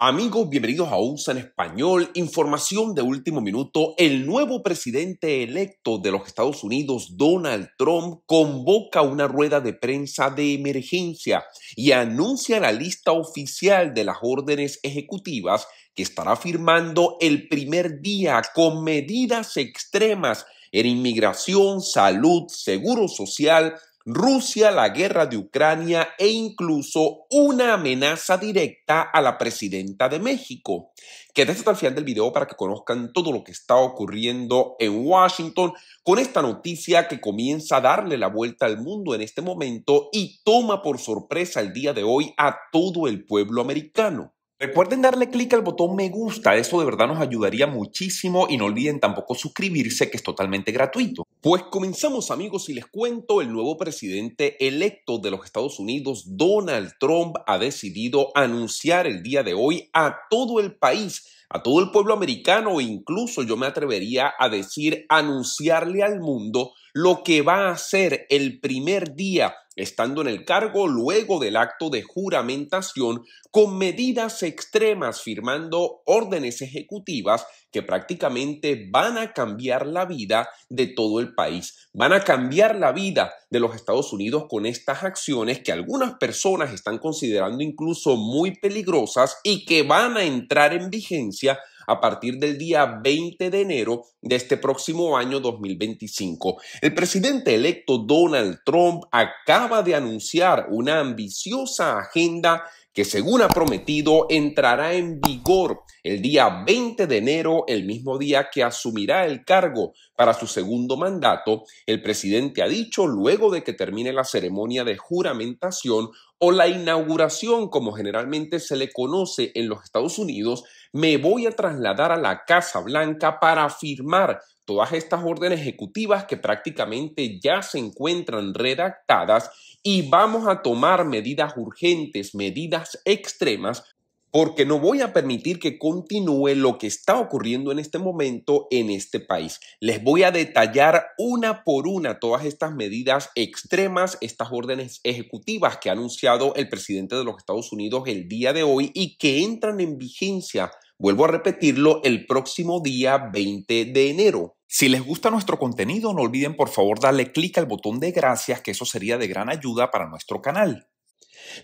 Amigos, bienvenidos a USA en español. Información de último minuto. El nuevo presidente electo de los Estados Unidos, Donald Trump, convoca una rueda de prensa de emergencia y anuncia la lista oficial de las órdenes ejecutivas que estará firmando el primer día con medidas extremas en inmigración, salud, seguro social Rusia, la guerra de Ucrania e incluso una amenaza directa a la presidenta de México. Quédense hasta el final del video para que conozcan todo lo que está ocurriendo en Washington con esta noticia que comienza a darle la vuelta al mundo en este momento y toma por sorpresa el día de hoy a todo el pueblo americano. Recuerden darle clic al botón me gusta, eso de verdad nos ayudaría muchísimo y no olviden tampoco suscribirse que es totalmente gratuito. Pues comenzamos amigos y les cuento, el nuevo presidente electo de los Estados Unidos, Donald Trump, ha decidido anunciar el día de hoy a todo el país a todo el pueblo americano e incluso yo me atrevería a decir anunciarle al mundo lo que va a ser el primer día estando en el cargo luego del acto de juramentación con medidas extremas, firmando órdenes ejecutivas que prácticamente van a cambiar la vida de todo el país, van a cambiar la vida de los Estados Unidos con estas acciones que algunas personas están considerando incluso muy peligrosas y que van a entrar en vigencia a partir del día 20 de enero de este próximo año 2025. El presidente electo Donald Trump acaba de anunciar una ambiciosa agenda que según ha prometido entrará en vigor el día 20 de enero, el mismo día que asumirá el cargo para su segundo mandato, el presidente ha dicho luego de que termine la ceremonia de juramentación o la inauguración, como generalmente se le conoce en los Estados Unidos, me voy a trasladar a la Casa Blanca para firmar todas estas órdenes ejecutivas que prácticamente ya se encuentran redactadas y vamos a tomar medidas urgentes, medidas extremas, porque no voy a permitir que continúe lo que está ocurriendo en este momento en este país. Les voy a detallar una por una todas estas medidas extremas, estas órdenes ejecutivas que ha anunciado el presidente de los Estados Unidos el día de hoy y que entran en vigencia vuelvo a repetirlo, el próximo día 20 de enero. Si les gusta nuestro contenido, no olviden por favor darle clic al botón de gracias, que eso sería de gran ayuda para nuestro canal.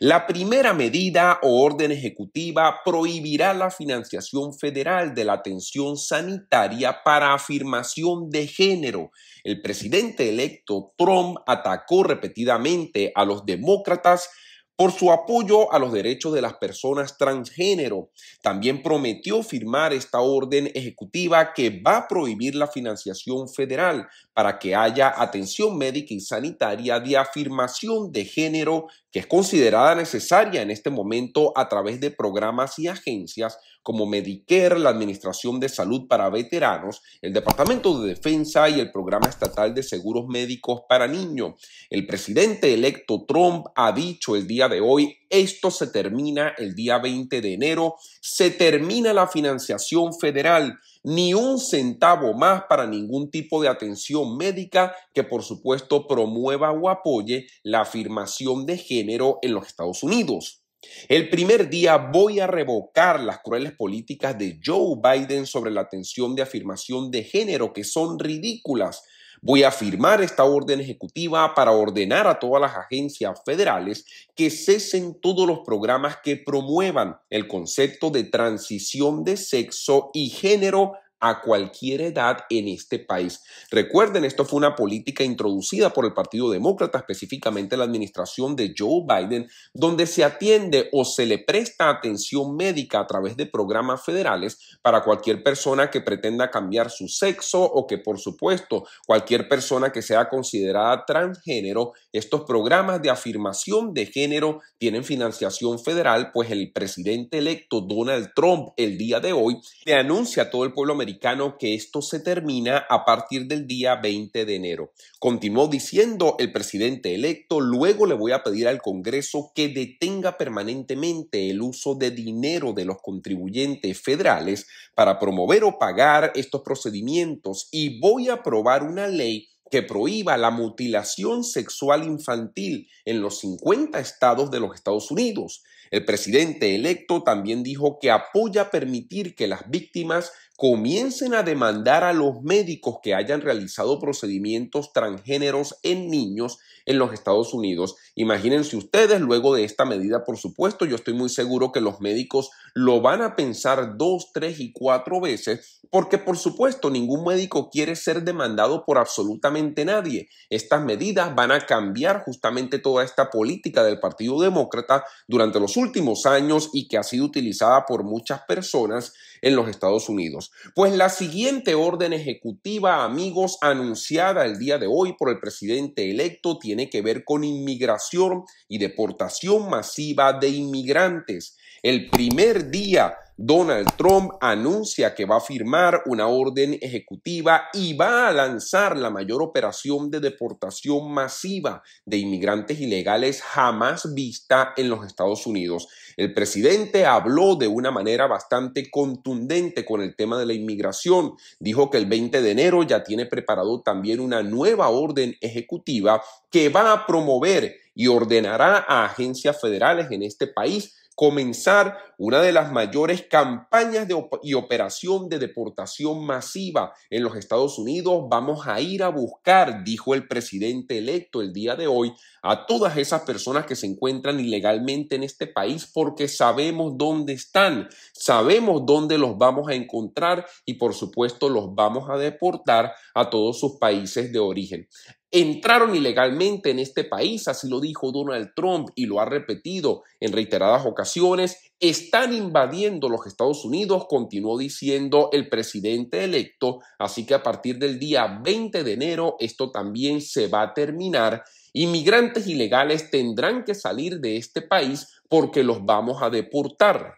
La primera medida o orden ejecutiva prohibirá la financiación federal de la atención sanitaria para afirmación de género. El presidente electo Trump atacó repetidamente a los demócratas por su apoyo a los derechos de las personas transgénero. También prometió firmar esta orden ejecutiva que va a prohibir la financiación federal para que haya atención médica y sanitaria de afirmación de género que es considerada necesaria en este momento a través de programas y agencias como Medicare, la Administración de Salud para Veteranos, el Departamento de Defensa y el Programa Estatal de Seguros Médicos para Niños. El presidente electo Trump ha dicho el día de hoy, esto se termina el día 20 de enero, se termina la financiación federal, ni un centavo más para ningún tipo de atención médica que por supuesto promueva o apoye la afirmación de género en los Estados Unidos. El primer día voy a revocar las crueles políticas de Joe Biden sobre la atención de afirmación de género que son ridículas. Voy a firmar esta orden ejecutiva para ordenar a todas las agencias federales que cesen todos los programas que promuevan el concepto de transición de sexo y género a cualquier edad en este país. Recuerden, esto fue una política introducida por el Partido Demócrata, específicamente la administración de Joe Biden, donde se atiende o se le presta atención médica a través de programas federales para cualquier persona que pretenda cambiar su sexo o que, por supuesto, cualquier persona que sea considerada transgénero. Estos programas de afirmación de género tienen financiación federal, pues el presidente electo Donald Trump el día de hoy le anuncia a todo el pueblo americano que esto se termina a partir del día 20 de enero. Continuó diciendo el presidente electo, luego le voy a pedir al Congreso que detenga permanentemente el uso de dinero de los contribuyentes federales para promover o pagar estos procedimientos y voy a aprobar una ley que prohíba la mutilación sexual infantil en los 50 estados de los Estados Unidos. El presidente electo también dijo que apoya permitir que las víctimas comiencen a demandar a los médicos que hayan realizado procedimientos transgéneros en niños en los Estados Unidos. Imagínense ustedes, luego de esta medida, por supuesto, yo estoy muy seguro que los médicos lo van a pensar dos, tres y cuatro veces, porque por supuesto ningún médico quiere ser demandado por absolutamente nadie. Estas medidas van a cambiar justamente toda esta política del Partido Demócrata durante los últimos años y que ha sido utilizada por muchas personas en los Estados Unidos. Pues la siguiente orden ejecutiva, amigos, anunciada el día de hoy por el presidente electo tiene que ver con inmigración y deportación masiva de inmigrantes. El primer día Donald Trump anuncia que va a firmar una orden ejecutiva y va a lanzar la mayor operación de deportación masiva de inmigrantes ilegales jamás vista en los Estados Unidos. El presidente habló de una manera bastante contundente con el tema de la inmigración. Dijo que el 20 de enero ya tiene preparado también una nueva orden ejecutiva que va a promover y ordenará a agencias federales en este país comenzar una de las mayores campañas de y operación de deportación masiva en los Estados Unidos. Vamos a ir a buscar, dijo el presidente electo el día de hoy, a todas esas personas que se encuentran ilegalmente en este país porque sabemos dónde están, sabemos dónde los vamos a encontrar y por supuesto los vamos a deportar a todos sus países de origen entraron ilegalmente en este país, así lo dijo Donald Trump y lo ha repetido en reiteradas ocasiones, están invadiendo los Estados Unidos, continuó diciendo el presidente electo, así que a partir del día 20 de enero esto también se va a terminar. Inmigrantes ilegales tendrán que salir de este país porque los vamos a deportar.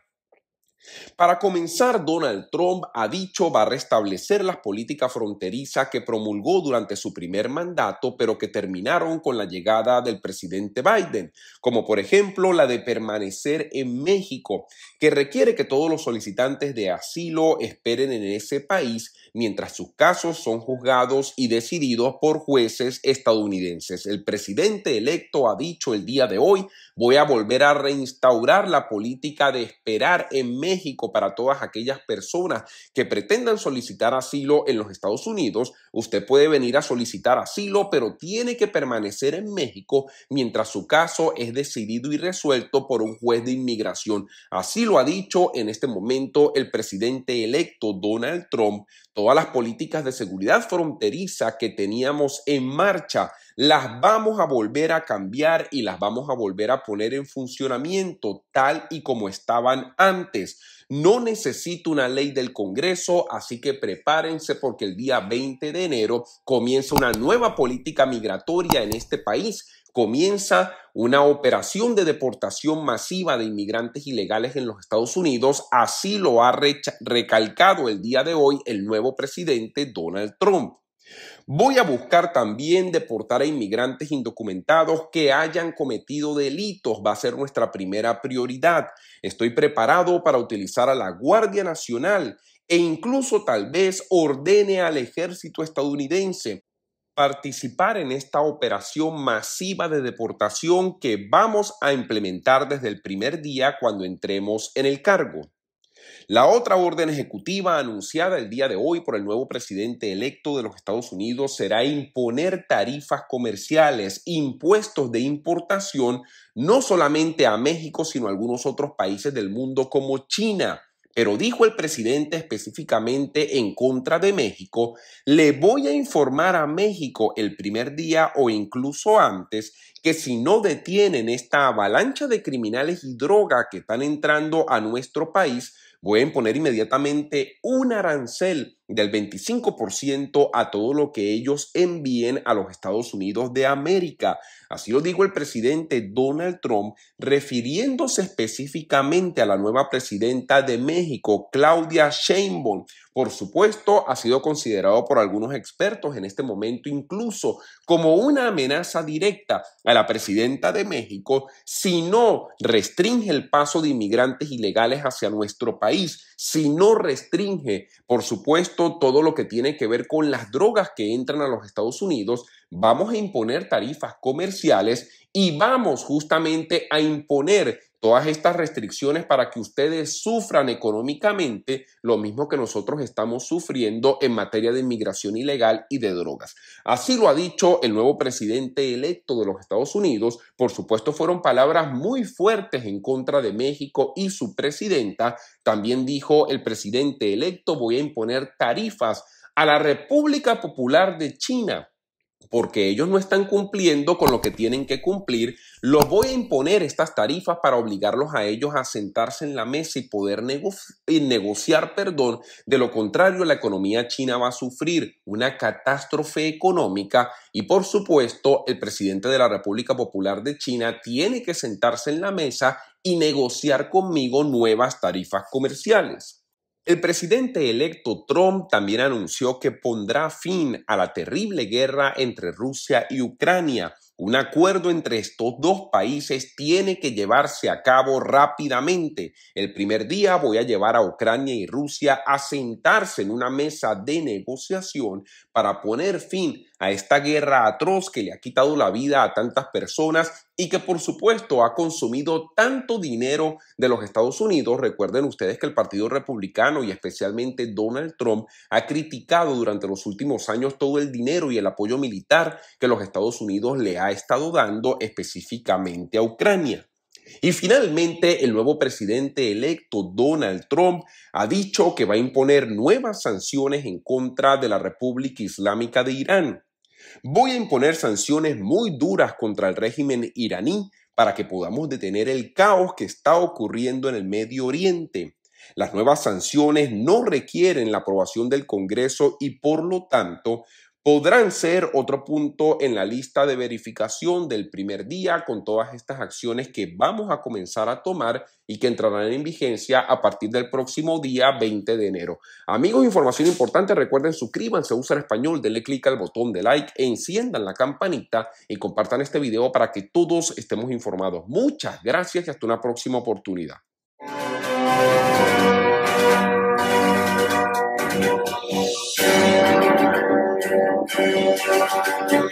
Para comenzar, Donald Trump ha dicho va a restablecer las políticas fronterizas que promulgó durante su primer mandato, pero que terminaron con la llegada del presidente Biden, como por ejemplo la de permanecer en México, que requiere que todos los solicitantes de asilo esperen en ese país mientras sus casos son juzgados y decididos por jueces estadounidenses. El presidente electo ha dicho el día de hoy, voy a volver a reinstaurar la política de esperar en México México para todas aquellas personas que pretendan solicitar asilo en los Estados Unidos. Usted puede venir a solicitar asilo, pero tiene que permanecer en México mientras su caso es decidido y resuelto por un juez de inmigración. Así lo ha dicho en este momento el presidente electo Donald Trump. Todas las políticas de seguridad fronteriza que teníamos en marcha las vamos a volver a cambiar y las vamos a volver a poner en funcionamiento tal y como estaban antes. No necesito una ley del Congreso, así que prepárense porque el día 20 de enero comienza una nueva política migratoria en este país. Comienza una operación de deportación masiva de inmigrantes ilegales en los Estados Unidos. Así lo ha recalcado el día de hoy el nuevo presidente Donald Trump. Voy a buscar también deportar a inmigrantes indocumentados que hayan cometido delitos. Va a ser nuestra primera prioridad. Estoy preparado para utilizar a la Guardia Nacional e incluso tal vez ordene al ejército estadounidense participar en esta operación masiva de deportación que vamos a implementar desde el primer día cuando entremos en el cargo. La otra orden ejecutiva anunciada el día de hoy por el nuevo presidente electo de los Estados Unidos será imponer tarifas comerciales, impuestos de importación, no solamente a México, sino a algunos otros países del mundo como China. Pero dijo el presidente específicamente en contra de México, le voy a informar a México el primer día o incluso antes que si no detienen esta avalancha de criminales y droga que están entrando a nuestro país, pueden poner inmediatamente un arancel del 25% a todo lo que ellos envíen a los Estados Unidos de América. Así lo dijo el presidente Donald Trump, refiriéndose específicamente a la nueva presidenta de México, Claudia Sheinbaum. Por supuesto, ha sido considerado por algunos expertos en este momento incluso como una amenaza directa a la presidenta de México si no restringe el paso de inmigrantes ilegales hacia nuestro país, si no restringe, por supuesto, todo lo que tiene que ver con las drogas que entran a los Estados Unidos, vamos a imponer tarifas comerciales y vamos justamente a imponer todas estas restricciones para que ustedes sufran económicamente lo mismo que nosotros estamos sufriendo en materia de inmigración ilegal y de drogas. Así lo ha dicho el nuevo presidente electo de los Estados Unidos. Por supuesto, fueron palabras muy fuertes en contra de México y su presidenta. También dijo el presidente electo, voy a imponer tarifas a la República Popular de China porque ellos no están cumpliendo con lo que tienen que cumplir, los voy a imponer estas tarifas para obligarlos a ellos a sentarse en la mesa y poder negociar, perdón, de lo contrario la economía china va a sufrir una catástrofe económica y por supuesto el presidente de la República Popular de China tiene que sentarse en la mesa y negociar conmigo nuevas tarifas comerciales. El presidente electo Trump también anunció que pondrá fin a la terrible guerra entre Rusia y Ucrania un acuerdo entre estos dos países tiene que llevarse a cabo rápidamente. El primer día voy a llevar a Ucrania y Rusia a sentarse en una mesa de negociación para poner fin a esta guerra atroz que le ha quitado la vida a tantas personas y que por supuesto ha consumido tanto dinero de los Estados Unidos. Recuerden ustedes que el Partido Republicano y especialmente Donald Trump ha criticado durante los últimos años todo el dinero y el apoyo militar que los Estados Unidos le han ha estado dando específicamente a Ucrania. Y finalmente, el nuevo presidente electo, Donald Trump, ha dicho que va a imponer nuevas sanciones en contra de la República Islámica de Irán. Voy a imponer sanciones muy duras contra el régimen iraní para que podamos detener el caos que está ocurriendo en el Medio Oriente. Las nuevas sanciones no requieren la aprobación del Congreso y por lo tanto podrán ser otro punto en la lista de verificación del primer día con todas estas acciones que vamos a comenzar a tomar y que entrarán en vigencia a partir del próximo día 20 de enero. Amigos, información importante, recuerden suscríbanse a Usar Español, denle clic al botón de like, enciendan la campanita y compartan este video para que todos estemos informados. Muchas gracias y hasta una próxima oportunidad. Thank you.